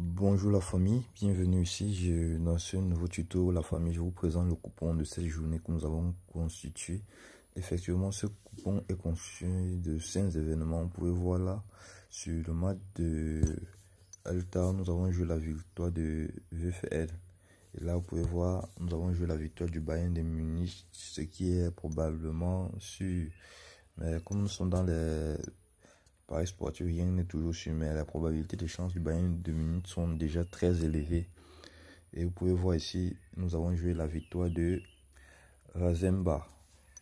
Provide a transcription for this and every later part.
Bonjour la famille, bienvenue ici dans ce nouveau tuto. La famille, je vous présente le coupon de cette journée que nous avons constitué. Effectivement, ce coupon est constitué de 5 événements. Vous pouvez voir là, sur le match de alta nous avons joué la victoire de VFL. Et là, vous pouvez voir, nous avons joué la victoire du Bayern de Munich, ce qui est probablement sûr. Mais comme nous sommes dans les Paris sportif, rien n'est toujours sûr, mais la probabilité de chance du Bayern de minutes sont déjà très élevées. Et vous pouvez voir ici, nous avons joué la victoire de Razemba.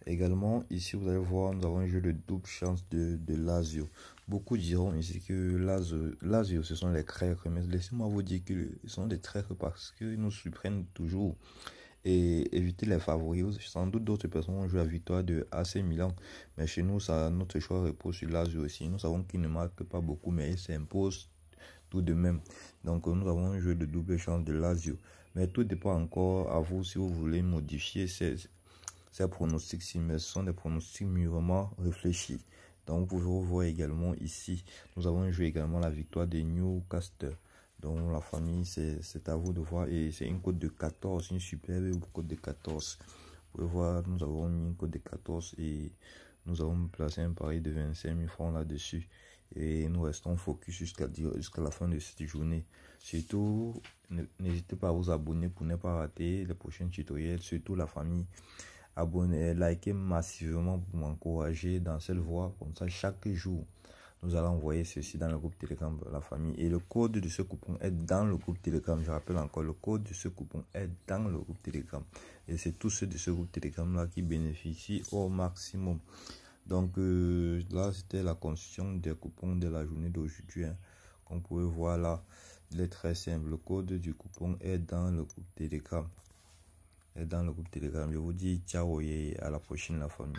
Également, ici, vous allez voir, nous avons joué le double chance de, Lazio. Beaucoup diront ici que Lazio, Lazio ce sont les crèches mais laissez-moi vous dire qu'ils sont des traîtres parce qu'ils nous surprennent toujours et éviter les favoris. Sans doute d'autres personnes ont joué la victoire de AC Milan, mais chez nous, ça, notre choix repose sur Lazio aussi. Nous savons qu'il ne marque pas beaucoup, mais il s'impose tout de même. Donc euh, nous avons jeu de double chance de Lazio. Mais tout dépend encore à vous si vous voulez modifier ces, ces pronostics, mais ce sont des pronostics mûrement réfléchis. Donc vous pouvez voir également ici, nous avons joué également la victoire des Newcastle. Donc la famille, c'est à vous de voir. Et c'est une cote de 14, une superbe cote de 14. Vous pouvez voir, nous avons mis une cote de 14 et nous avons placé un pari de 25 000 francs là-dessus. Et nous restons focus jusqu'à jusqu'à la fin de cette journée. Surtout, n'hésitez pas à vous abonner pour ne pas rater les prochains tutoriels. Surtout la famille, abonnez, likez massivement pour m'encourager dans cette voie. Comme ça, chaque jour, nous allons envoyer ceci dans le groupe Telegram la famille. Et le code de ce coupon est dans le groupe Telegram. Je rappelle encore, le code de ce coupon est dans le groupe Telegram. Et c'est tous ceux de ce groupe Telegram-là qui bénéficient au maximum. Donc euh, là, c'était la construction des coupons de la journée d'aujourd'hui. Hein. Comme vous pouvez voir là, il très simple. Le code du coupon est dans le groupe Telegram. Est dans le groupe Telegram. Je vous dis ciao et à la prochaine la famille.